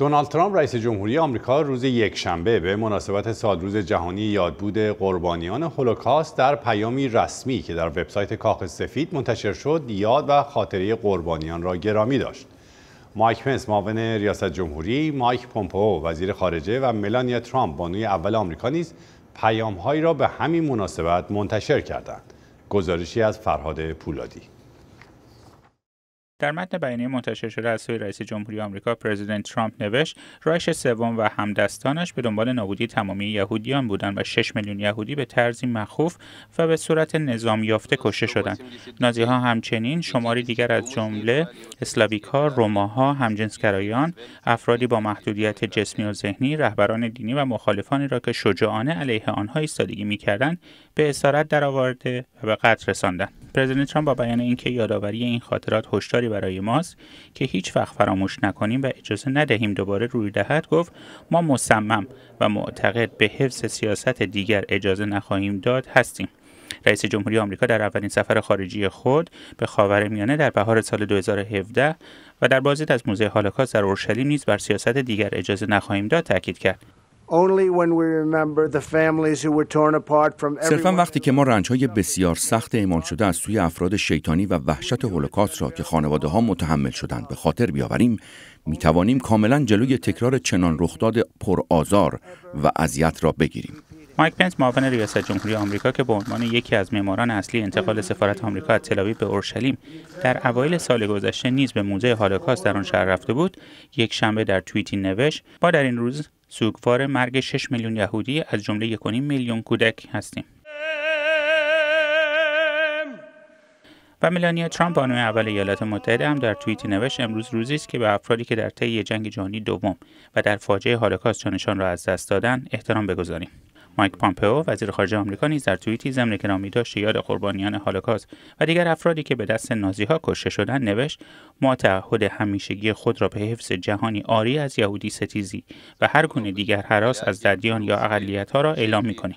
دونالد ترامپ رئیس جمهوری آمریکا روز یکشنبه به مناسبت سالروز جهانی یادبود قربانیان هولوکاست در پیامی رسمی که در وبسایت کاخ سفید منتشر شد یاد و خاطره قربانیان را گرامی داشت. مایک پنس معاون ریاست جمهوری، مایک پومپو وزیر خارجه و ملانیا ترامپ بانوی اول آمریکا نیز پیامهایی را به همین مناسبت منتشر کردند. گزارشی از فرهاد پولادی در متن بیانیه منتشر شده از سوی رئیس جمهوری آمریکا پرزیدنت ترامپ نوشت رایش سوم و همدستانش به دنبال نابودی تمامی یهودیان بودند و 6 میلیون یهودی به طرزی مخوف و به صورت نظام یافته کشته شدند نازی ها همچنین شماری دیگر از جمله اسلاویک ها روماها همجنسگرایان افرادی با محدودیت جسمی و ذهنی رهبران دینی و مخالفانی را که شجاعانه علیه آنها ایستادگی میکردند به اسارت درآورده و به قتل رساندند پرزیدنت ترامپ با بیان اینکه یادآوری این خاطرات هشداری برای ماست که هیچ وقت فراموش نکنیم و اجازه ندهیم دوباره روی دهد گفت ما مصمم و معتقد به حفظ سیاست دیگر اجازه نخواهیم داد هستیم رئیس جمهوری آمریکا در اولین سفر خارجی خود به میانه در بهار سال 2017 و در بازدید از موزه هولوکاست در اورشلیم نیز بر سیاست دیگر اجازه نخواهیم داد تاکید کرد صرفا وقتی که ما رنجهای بسیار سخت اعمال شده از سوی افراد شیطانی و وحشت هولوکاست را که خانواده ها متحمل شدند به خاطر بیاوریم می توانیم کاملا جلوی تکرار چنان رخداد پرآزار و اذیت را بگیریم مایک پنس معاون ریاست جمهوری آمریکا که به عنوان یکی از معماران اصلی انتقال سفارت آمریکا از تلاویو به اورشلیم در اوایل سال گذشته نیز به موزه هالوکاست در آن شهر رفته بود یک شنبه در توییتی نوشت با در این روز سوگوار مرگ 6 میلیون یهودی از جمله 1.5 میلیون کودک هستیم. و ملانیا ترامپ بانوی اول ایالات متحده هم در توییتی نوشت امروز روزی است که به افرادی که در طی جنگ جهانی دوم و در فاجعه هولوکاست جانشان را از دست دادن احترام بگذاریم مایک پامپئو وزیر خارجه آمریکا نیز در توییتی ضمن که نامی داشت یاد قربانیان هولوکاست و دیگر افرادی که به دست نازیها کشته شدند نوشت ما تعهد همیشگی خود را به حفظ جهانی آری از یهودی ستیزی و هر گونه دیگر حراس از ددیان یا ها را اعلام می‌کنیم.